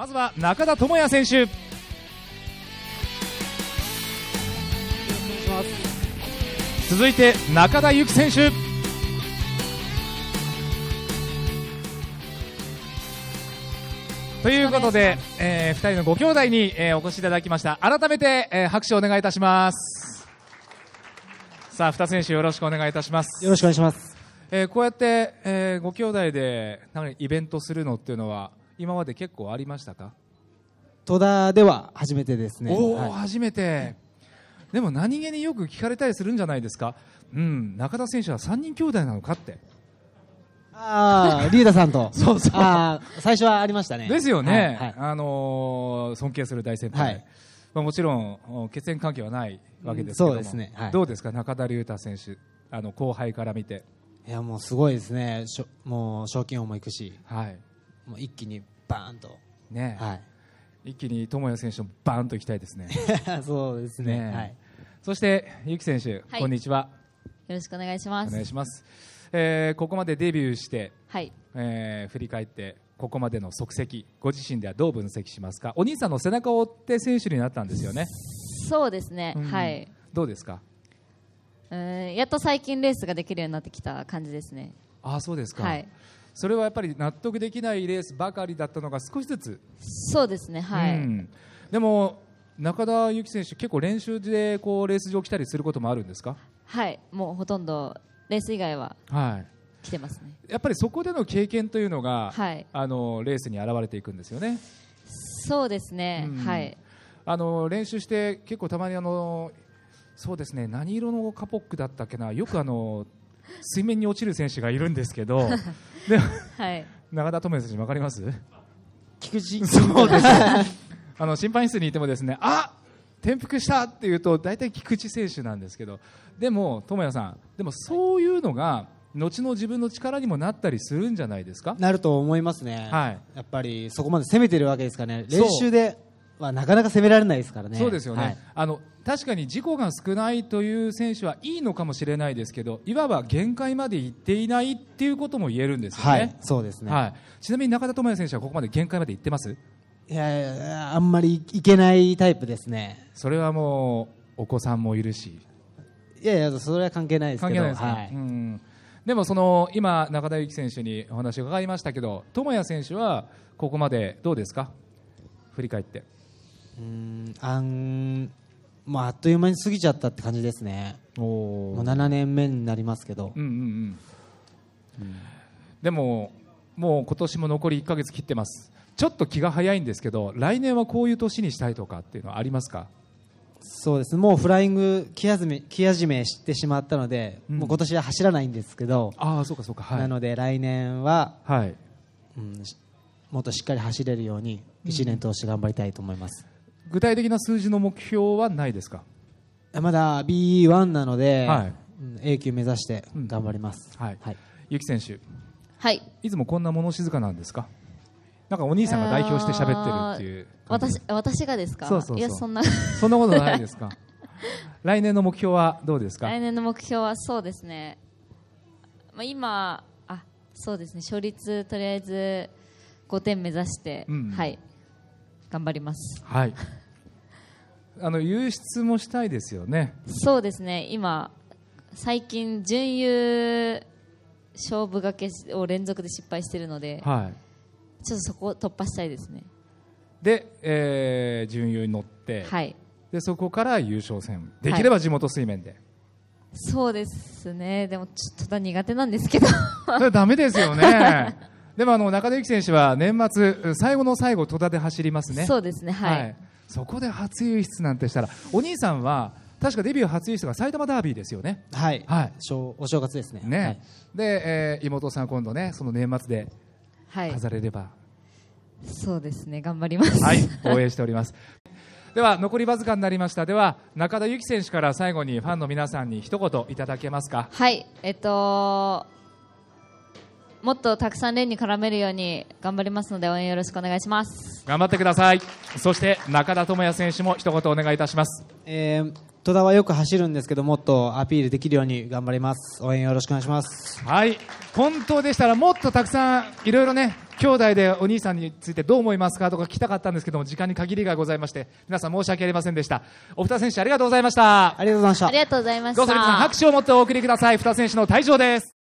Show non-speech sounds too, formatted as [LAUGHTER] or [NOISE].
まずは中田智也選手よろしくお願いします続いて中田有紀選手ということで、えー、2人のご兄弟に、えー、お越しいただきました改めて、えー、拍手をお願いいたしますさあ2選手よろしくお願いいたしますよろしくお願いします、えー、こうやって、えー、ご兄弟でなにイベントするのっていうのは今まで結構ありましたか戸田では初めてですねおお、はい、初めてでも何気によく聞かれたりするんじゃないですかうん中田選手は3人兄弟なのかってああ、[LAUGHS] リ太さんと。そうそう。最初はありましたね。ですよね。はいはい、あのー、尊敬する大先輩。はい、まあ、もちろん、血縁関係はないわけですけど、そうですね。どうですか、中田竜太選手。あの、後輩から見て。いや、もうすごいですね。しょもう、賞金王もいくし。はい。もう一気にバーンと、ねはい、一気に友也選手もバーンといきたいですね [LAUGHS] そうですね、ね、はい、そしてゆき選手、はい、こんにちはよろしくお願いしますお願いします、えー、ここまでデビューして、はいえー、振り返ってここまでの足跡ご自身ではどう分析しますかお兄さんの背中を追って選手になったんですよねそうですね、うん、はいどうですかうんやっと最近レースができるようになってきた感じですねああそうですか、はい、それはやっぱり納得できないレースばかりだったのが少しずつそうですね、はい、うん、でも中田由紀選手、結構練習でこうレース場来たりすることもあるんですかはいもうほとんどレース以外は、はい、来てますねやっぱりそこでの経験というのが、はい、あのレースに現れていくんですよね。そうですね、うん、はいあの練習して結構たまにあのそうですね何色のカポックだったっけなよくあの水面に落ちる選手がいるんですけど、[LAUGHS] ではい、永田智也選手、分かります菊池そうです [LAUGHS] あの審判室にいてもですねあ転覆したっていうと大体菊池選手なんですけどでも、智也さんでもそういうのが、後の自分の力にもなったりするんじゃないですかなると思いますね、はい、やっぱりそこまで攻めてるわけですかね練習ではなかなか攻められないですからね。そうですよね、はい、あの確かに事故が少ないという選手はいいのかもしれないですけどいわば限界までいっていないっていうことも言えるんですよね。はい、そうですね、はい、ちなみに中田智也選手はここまで限界までいってますいやあんまりいけないタイプですね。それはもうお子さんもいるしいやいやそれは関係ないですけど関係ないですね、はい、うんでもその今、中田有紀選手にお話を伺いましたけど、智也選手はここまでどうですか、振り返って。うんあんもうあっという間に過ぎちゃったって感じですねもう7年目になりますけど、うんうんうん、うん、でももう今年も残り1か月切ってますちょっと気が早いんですけど来年はこういう年にしたいとかっていうのはありますかそうですもうフライング気始めめしてしまったので、うん、もう今年は走らないんですけどあそうかそうか、はい、なので来年は、はいうん、もっとしっかり走れるように1年通して頑張りたいと思います、具体的な数字の目標はないですかまだ B1 なので、はい、A 級目指して頑張ります、うん、はい、はい、ゆき選手、はい、いつもこんな物静かなんですかなんかお兄さんが代表して喋ってるっていう私私がですかそうそういやそんなそんなことないですか [LAUGHS] 来年の目標はどうですか来年の目標はそうですね、まあ、今あそうですね勝率とりあえず5点目指して、うん、はい頑張りますはいあの輸出もしたいですよね。そうですね。今最近準優勝負がけを連続で失敗しているので、はい、ちょっとそこを突破したいですね。で、えー、準優に乗って、はい、でそこから優勝戦できれば地元水面で。はい、そうですね。でもちょっと苦手なんですけど。そ [LAUGHS] れダメですよね。でもあの中田由紀選手は年末最後の最後戸田で走りますね。そうですね。はい、はいそこで初優勝なんてしたらお兄さんは確かデビュー初優勝が埼玉ダービーですよねはい、はい、お正月ですねね、はい、で、えー、妹さん今度ねその年末で飾れれば、はい、そうですね頑張りますはい応援しておりますでは残りわずかになりましたでは中田由紀選手から最後にファンの皆さんに一言いただけますかはいえっともっとたくさん連に絡めるように頑張りますので応援よろしくお願いします頑張ってくださいそして中田智也選手も一言お願いいたします、えー、戸田はよく走るんですけどもっとアピールできるように頑張ります応援よろしくお願いしますはい本当でしたらもっとたくさんいろいろね兄弟でお兄さんについてどう思いますかとか聞きたかったんですけども時間に限りがございまして皆さん申し訳ありませんでしたお二選手ありがとうございましたありがとうございましたどうぞ皆さん拍手を持ってお送りください二選手の退場です